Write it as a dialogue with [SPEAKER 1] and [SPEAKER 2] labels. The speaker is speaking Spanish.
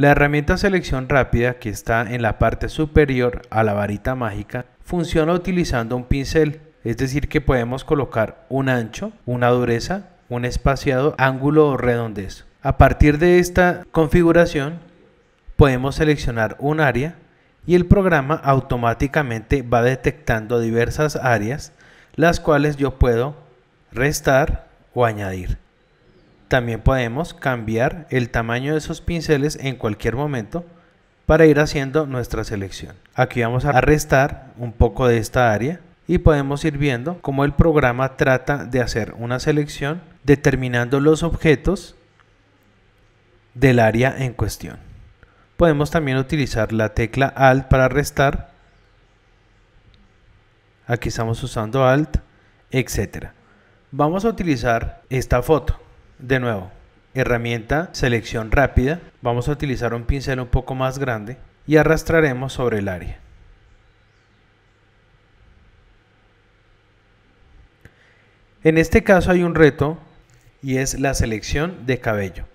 [SPEAKER 1] La herramienta selección rápida que está en la parte superior a la varita mágica funciona utilizando un pincel, es decir que podemos colocar un ancho, una dureza, un espaciado, ángulo o redondez. A partir de esta configuración podemos seleccionar un área y el programa automáticamente va detectando diversas áreas las cuales yo puedo restar o añadir. También podemos cambiar el tamaño de esos pinceles en cualquier momento para ir haciendo nuestra selección. Aquí vamos a restar un poco de esta área y podemos ir viendo cómo el programa trata de hacer una selección determinando los objetos del área en cuestión. Podemos también utilizar la tecla Alt para restar. Aquí estamos usando Alt, etc. Vamos a utilizar esta foto. De nuevo, herramienta selección rápida, vamos a utilizar un pincel un poco más grande y arrastraremos sobre el área. En este caso hay un reto y es la selección de cabello.